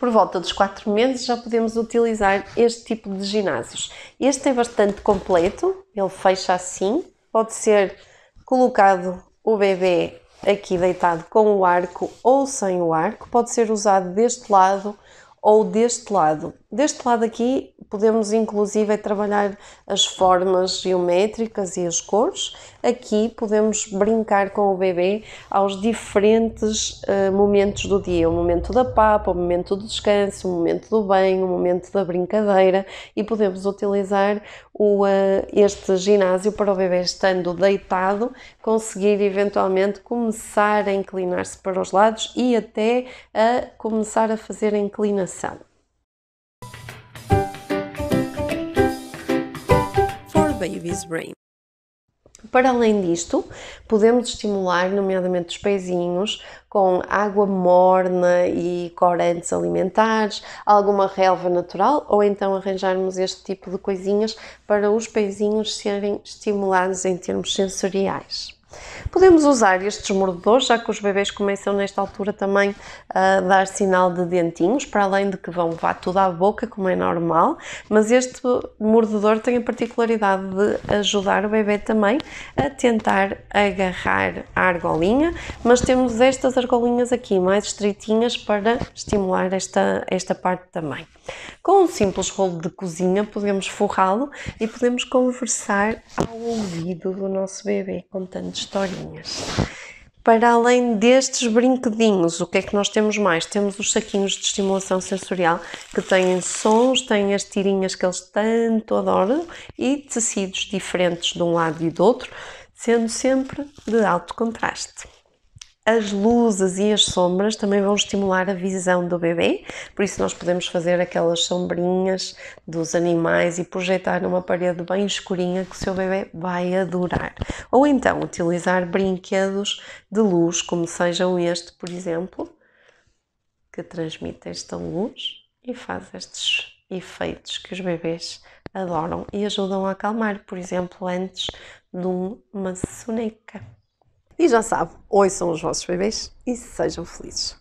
por volta dos 4 meses já podemos utilizar este tipo de ginásios. Este é bastante completo, ele fecha assim, pode ser colocado o bebê aqui deitado com o arco ou sem o arco, pode ser usado deste lado ou deste lado. Deste lado aqui podemos inclusive trabalhar as formas geométricas e as cores. Aqui podemos brincar com o bebê aos diferentes uh, momentos do dia: o momento da papa, o momento do descanso, o momento do banho, o momento da brincadeira, e podemos utilizar o, uh, este ginásio para o bebê estando deitado conseguir eventualmente começar a inclinar-se para os lados e até a começar a fazer a inclinação. Baby's Brain. Para além disto, podemos estimular, nomeadamente os pezinhos, com água morna e corantes alimentares, alguma relva natural, ou então arranjarmos este tipo de coisinhas para os pezinhos serem estimulados em termos sensoriais. Podemos usar estes mordedores, já que os bebês começam nesta altura também a dar sinal de dentinhos, para além de que vão levar tudo à boca, como é normal, mas este mordedor tem a particularidade de ajudar o bebê também a tentar agarrar a argolinha, mas temos estas argolinhas aqui mais estreitinhas para estimular esta, esta parte também. Com um simples rolo de cozinha podemos forrá-lo e podemos conversar ao ouvido do nosso bebê, com tantos historinhas. Para além destes brinquedinhos, o que é que nós temos mais? Temos os saquinhos de estimulação sensorial que têm sons, têm as tirinhas que eles tanto adoram e tecidos diferentes de um lado e do outro, sendo sempre de alto contraste as luzes e as sombras também vão estimular a visão do bebê, por isso nós podemos fazer aquelas sombrinhas dos animais e projetar numa parede bem escurinha que o seu bebê vai adorar. Ou então utilizar brinquedos de luz, como sejam este, por exemplo, que transmite esta luz e faz estes efeitos que os bebês adoram e ajudam a acalmar, por exemplo, antes de uma soneca. E já sabe, ouçam os vossos bebês e sejam felizes.